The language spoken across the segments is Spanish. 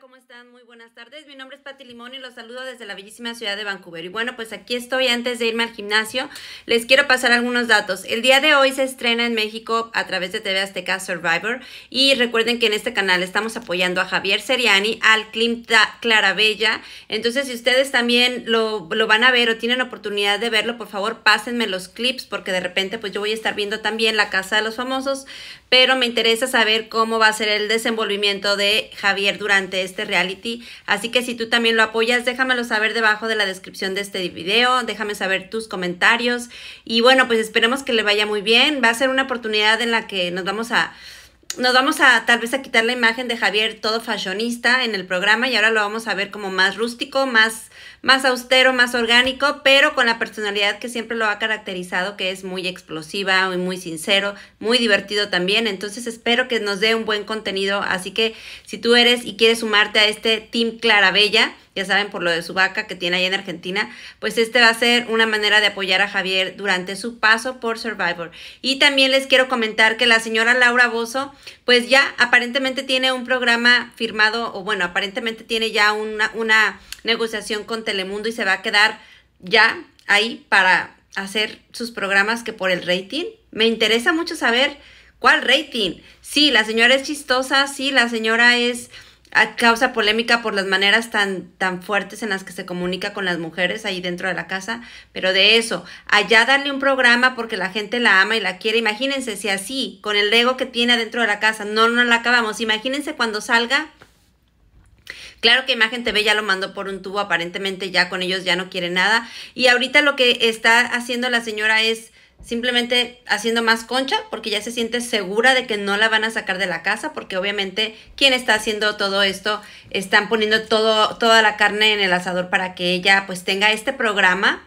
¿cómo están? Muy buenas tardes. Mi nombre es Patti Limón y los saludo desde la bellísima ciudad de Vancouver. Y bueno, pues aquí estoy antes de irme al gimnasio. Les quiero pasar algunos datos. El día de hoy se estrena en México a través de TV Azteca Survivor. Y recuerden que en este canal estamos apoyando a Javier Seriani, al Climta Clarabella. Entonces, si ustedes también lo, lo van a ver o tienen oportunidad de verlo, por favor, pásenme los clips porque de repente pues yo voy a estar viendo también La Casa de los Famosos. Pero me interesa saber cómo va a ser el desenvolvimiento de Javier durante este reality. Así que si tú también lo apoyas, déjamelo saber debajo de la descripción de este video, déjame saber tus comentarios y bueno, pues esperemos que le vaya muy bien. Va a ser una oportunidad en la que nos vamos a nos vamos a tal vez a quitar la imagen de Javier todo fashionista en el programa y ahora lo vamos a ver como más rústico, más, más austero, más orgánico, pero con la personalidad que siempre lo ha caracterizado, que es muy explosiva, muy, muy sincero, muy divertido también. Entonces espero que nos dé un buen contenido. Así que si tú eres y quieres sumarte a este Team Clarabella, ya saben, por lo de su vaca que tiene ahí en Argentina, pues este va a ser una manera de apoyar a Javier durante su paso por Survivor. Y también les quiero comentar que la señora Laura Bozo, pues ya aparentemente tiene un programa firmado, o bueno, aparentemente tiene ya una, una negociación con Telemundo y se va a quedar ya ahí para hacer sus programas que por el rating. Me interesa mucho saber cuál rating. Sí, la señora es chistosa, sí, la señora es causa polémica por las maneras tan, tan fuertes en las que se comunica con las mujeres ahí dentro de la casa, pero de eso, allá darle un programa porque la gente la ama y la quiere, imagínense si así, con el ego que tiene adentro de la casa, no no la acabamos, imagínense cuando salga. Claro que Imagen TV ya lo mandó por un tubo, aparentemente ya con ellos ya no quiere nada. Y ahorita lo que está haciendo la señora es simplemente haciendo más concha porque ya se siente segura de que no la van a sacar de la casa porque obviamente quien está haciendo todo esto están poniendo todo, toda la carne en el asador para que ella pues tenga este programa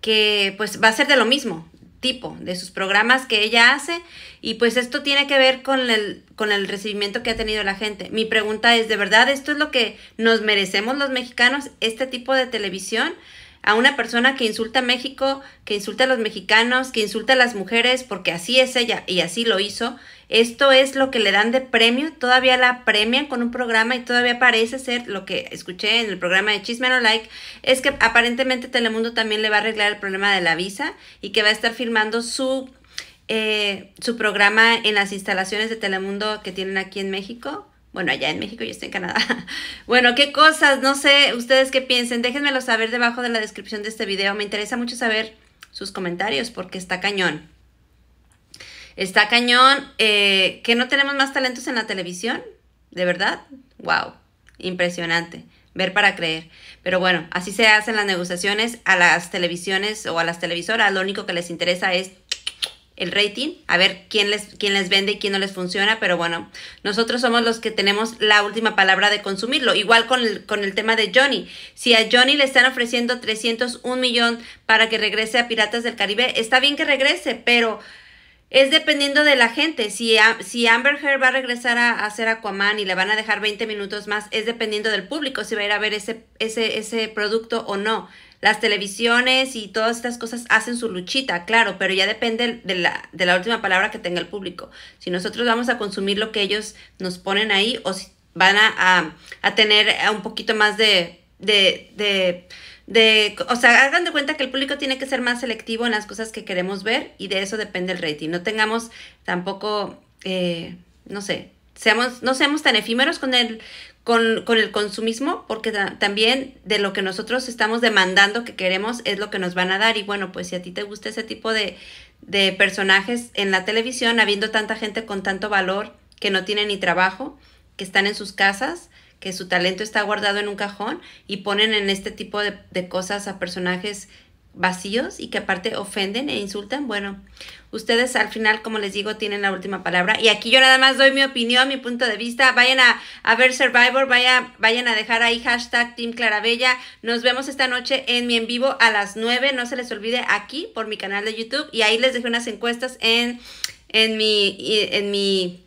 que pues va a ser de lo mismo tipo de sus programas que ella hace y pues esto tiene que ver con el, con el recibimiento que ha tenido la gente. Mi pregunta es, ¿de verdad esto es lo que nos merecemos los mexicanos? ¿Este tipo de televisión? a una persona que insulta a México, que insulta a los mexicanos, que insulta a las mujeres, porque así es ella y así lo hizo. Esto es lo que le dan de premio, todavía la premian con un programa y todavía parece ser lo que escuché en el programa de Chisme No Like, es que aparentemente Telemundo también le va a arreglar el problema de la visa y que va a estar filmando su, eh, su programa en las instalaciones de Telemundo que tienen aquí en México bueno, allá en México, yo estoy en Canadá. Bueno, qué cosas, no sé ustedes qué piensen. Déjenmelo saber debajo de la descripción de este video. Me interesa mucho saber sus comentarios porque está cañón. Está cañón eh, que no tenemos más talentos en la televisión. ¿De verdad? ¡Wow! Impresionante. Ver para creer. Pero bueno, así se hacen las negociaciones a las televisiones o a las televisoras. Lo único que les interesa es el rating, a ver quién les, quién les vende y quién no les funciona, pero bueno, nosotros somos los que tenemos la última palabra de consumirlo. Igual con el, con el tema de Johnny. Si a Johnny le están ofreciendo 301 millón para que regrese a Piratas del Caribe, está bien que regrese, pero es dependiendo de la gente. Si, si Amber Heard va a regresar a, hacer Aquaman y le van a dejar 20 minutos más, es dependiendo del público si va a ir a ver ese, ese, ese producto o no las televisiones y todas estas cosas hacen su luchita, claro, pero ya depende de la, de la última palabra que tenga el público. Si nosotros vamos a consumir lo que ellos nos ponen ahí o si van a, tener un poquito más de, de, de de, o sea, hagan de cuenta que el público tiene que ser más selectivo en las cosas que queremos ver y de eso depende el rating. No tengamos tampoco, eh, no sé, seamos, no seamos tan efímeros con el, con, con el consumismo, porque también de lo que nosotros estamos demandando que queremos es lo que nos van a dar. Y bueno, pues si a ti te gusta ese tipo de, de personajes en la televisión, habiendo tanta gente con tanto valor que no tiene ni trabajo, que están en sus casas, que su talento está guardado en un cajón y ponen en este tipo de cosas a personajes vacíos y que aparte ofenden e insultan, bueno, ustedes al final, como les digo, tienen la última palabra. Y aquí yo nada más doy mi opinión, mi punto de vista. Vayan a, ver Survivor, vaya, vayan a dejar ahí hashtag Team Clarabella. Nos vemos esta noche en mi en vivo a las 9. No se les olvide aquí por mi canal de YouTube. Y ahí les dejé unas encuestas en, en mi... En mi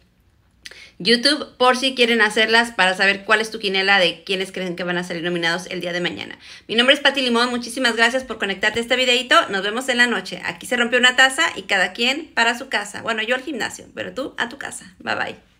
YouTube por si quieren hacerlas para saber cuál es tu quinela de quienes creen que van a salir nominados el día de mañana. Mi nombre es Patti Limón, muchísimas gracias por conectarte a este videito. Nos vemos en la noche. Aquí se rompió una taza y cada quien para su casa. Bueno, yo al gimnasio, pero tú a tu casa. Bye bye.